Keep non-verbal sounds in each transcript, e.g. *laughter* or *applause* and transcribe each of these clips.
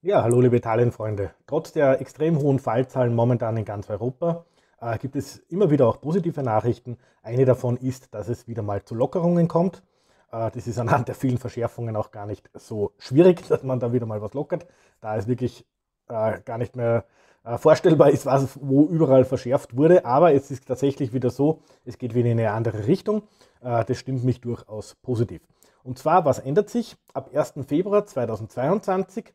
Ja, hallo liebe Italien-Freunde. Trotz der extrem hohen Fallzahlen momentan in ganz Europa äh, gibt es immer wieder auch positive Nachrichten. Eine davon ist, dass es wieder mal zu Lockerungen kommt. Äh, das ist anhand der vielen Verschärfungen auch gar nicht so schwierig, *laughs* dass man da wieder mal was lockert, da es wirklich äh, gar nicht mehr äh, vorstellbar ist, was wo überall verschärft wurde. Aber es ist tatsächlich wieder so, es geht wieder in eine andere Richtung. Äh, das stimmt mich durchaus positiv. Und zwar, was ändert sich? Ab 1. Februar 2022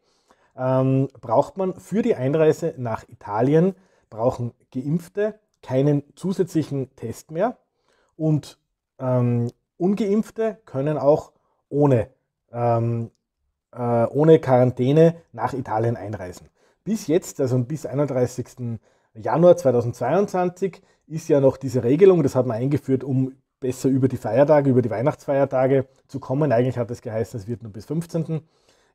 ähm, braucht man für die Einreise nach Italien, brauchen Geimpfte keinen zusätzlichen Test mehr und ähm, Ungeimpfte können auch ohne, ähm, äh, ohne Quarantäne nach Italien einreisen. Bis jetzt, also bis 31. Januar 2022, ist ja noch diese Regelung, das hat man eingeführt, um besser über die Feiertage, über die Weihnachtsfeiertage zu kommen. Eigentlich hat es geheißen, es wird nur bis 15.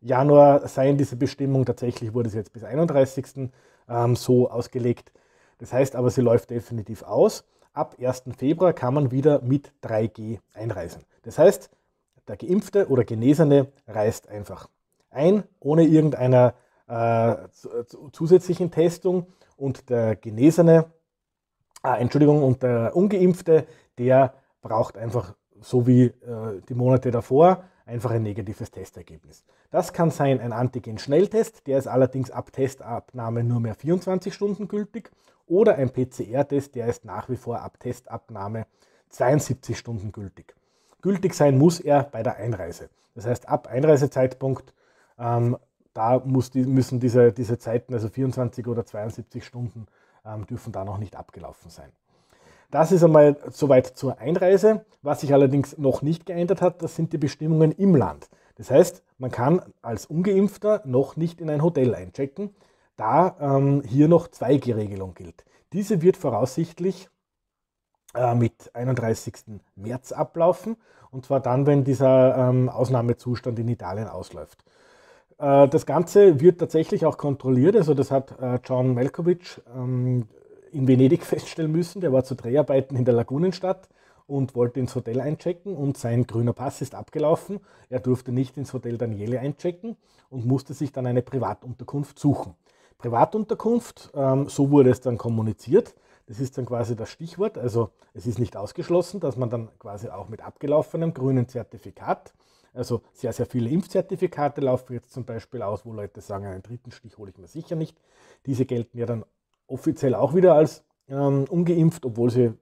Januar sein, diese Bestimmung. Tatsächlich wurde sie jetzt bis 31. Ähm, so ausgelegt. Das heißt aber, sie läuft definitiv aus. Ab 1. Februar kann man wieder mit 3G einreisen. Das heißt, der Geimpfte oder Genesene reist einfach ein, ohne irgendeiner äh, zusätzlichen Testung. Und der Genesene, äh, Entschuldigung, und der Ungeimpfte, der braucht einfach so wie äh, die Monate davor einfach ein negatives Testergebnis. Das kann sein ein Antigen-Schnelltest, der ist allerdings ab Testabnahme nur mehr 24 Stunden gültig, oder ein PCR-Test, der ist nach wie vor ab Testabnahme 72 Stunden gültig. Gültig sein muss er bei der Einreise. Das heißt, ab Einreisezeitpunkt, ähm, da die, müssen diese, diese Zeiten, also 24 oder 72 Stunden, ähm, dürfen da noch nicht abgelaufen sein. Das ist einmal soweit zur Einreise. Was sich allerdings noch nicht geändert hat, das sind die Bestimmungen im Land. Das heißt, man kann als ungeimpfter noch nicht in ein Hotel einchecken, da ähm, hier noch 2G-Regelung gilt. Diese wird voraussichtlich äh, mit 31. März ablaufen, und zwar dann, wenn dieser ähm, Ausnahmezustand in Italien ausläuft. Äh, das Ganze wird tatsächlich auch kontrolliert, also das hat äh, John Malkovich, ähm, in Venedig *laughs* feststellen müssen. Der war zu Dreharbeiten in der Lagunenstadt und wollte ins Hotel einchecken und sein grüner Pass ist abgelaufen. Er durfte nicht ins Hotel Daniele einchecken und musste sich dann eine Privatunterkunft suchen. Privatunterkunft, ähm, so wurde es dann kommuniziert. Das ist dann quasi das Stichwort. Also es ist nicht ausgeschlossen, dass man dann quasi auch mit abgelaufenem grünen Zertifikat, also sehr, sehr viele Impfzertifikate laufen jetzt zum Beispiel aus, wo Leute sagen, einen dritten Stich hole ich mir sicher nicht. Diese gelten ja dann offiziell auch wieder als ähm, ungeimpft, obwohl sie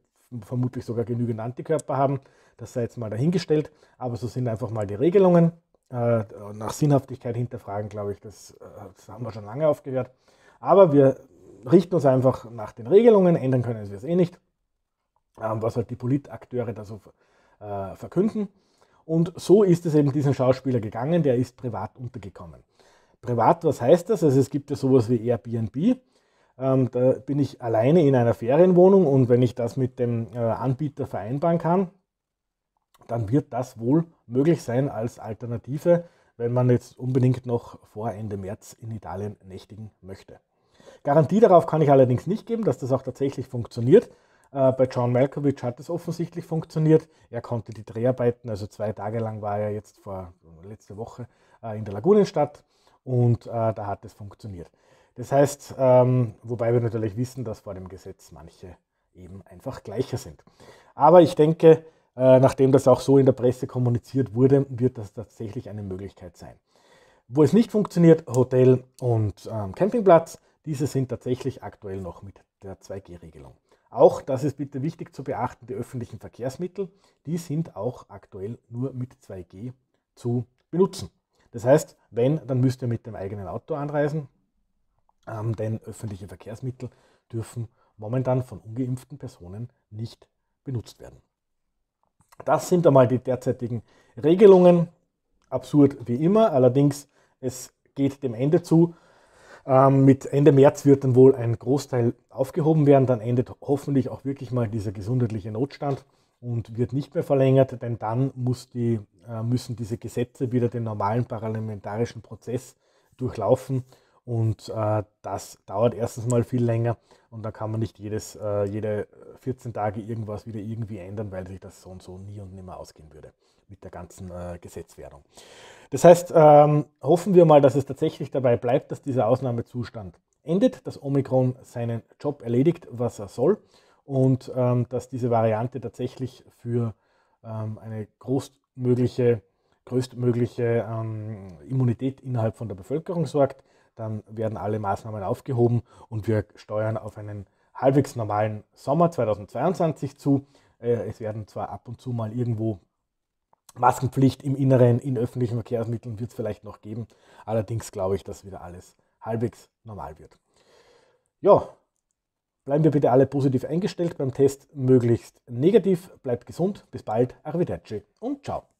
vermutlich sogar genügend Antikörper haben. Das sei jetzt mal dahingestellt. Aber so sind einfach mal die Regelungen. Äh, nach Sinnhaftigkeit hinterfragen, glaube ich, das, äh, das, haben wir schon lange aufgehört. Aber wir richten uns einfach nach den Regelungen. Ändern können wir es eh nicht. Ähm, was halt die Politakteure da so äh, verkünden. Und so ist es eben diesem Schauspieler gegangen. Der ist privat untergekommen. Privat, was heißt das? Also es gibt ja sowas wie Airbnb. Ähm, da bin ich alleine in einer Ferienwohnung und wenn ich das mit dem äh, Anbieter vereinbaren kann, dann wird das wohl möglich sein als Alternative, wenn man jetzt unbedingt noch vor Ende März in Italien nächtigen möchte. Garantie darauf kann ich allerdings nicht geben, dass das auch tatsächlich funktioniert. Äh, bei John Malkovich hat es offensichtlich funktioniert. Er konnte die Dreharbeiten, also zwei Tage lang war er jetzt vor letzte Woche äh, in der Lagunenstadt und äh, da hat es funktioniert. Das heißt, ähm, wobei wir natürlich wissen, dass vor dem Gesetz manche eben einfach gleicher sind. Aber ich denke, äh, nachdem das auch so in der Presse kommuniziert wurde, wird das tatsächlich eine Möglichkeit sein. Wo es nicht funktioniert, Hotel und ähm, Campingplatz, diese sind tatsächlich aktuell noch mit der 2G-Regelung. Auch, das ist bitte wichtig zu beachten, die öffentlichen Verkehrsmittel, die sind auch aktuell nur mit 2G zu benutzen. Das heißt, wenn, dann müsst ihr mit dem eigenen Auto anreisen, ähm, denn öffentliche Verkehrsmittel dürfen momentan von ungeimpften Personen nicht benutzt werden. Das sind einmal die derzeitigen Regelungen. Absurd wie immer, allerdings es geht dem Ende zu. Ähm, mit Ende März wird dann wohl ein Großteil aufgehoben werden. Dann endet hoffentlich auch wirklich mal dieser gesundheitliche Notstand und wird nicht mehr verlängert, denn dann die, äh, müssen diese Gesetze wieder den normalen parlamentarischen Prozess durchlaufen und äh, das dauert erstens mal viel länger und da kann man nicht jedes, äh, jede 14 Tage irgendwas wieder irgendwie ändern, weil sich das so und so nie und nimmer ausgehen würde mit der ganzen äh, Gesetzwerdung. Das heißt, ähm, hoffen wir mal, dass es tatsächlich dabei bleibt, dass dieser Ausnahmezustand endet, dass Omikron seinen Job erledigt, was er soll und ähm, dass diese Variante tatsächlich für ähm, eine großmögliche, größtmögliche ähm, Immunität innerhalb von der Bevölkerung sorgt dann werden alle Maßnahmen aufgehoben und wir steuern auf einen halbwegs normalen Sommer 2022 zu. Äh, es werden zwar ab und zu mal irgendwo Maskenpflicht im Inneren, in öffentlichen Verkehrsmitteln wird es vielleicht noch geben. Allerdings glaube ich, dass wieder alles halbwegs normal wird. Ja, bleiben wir bitte alle positiv eingestellt, beim Test möglichst negativ. Bleibt gesund, bis bald, Arrivederci und ciao.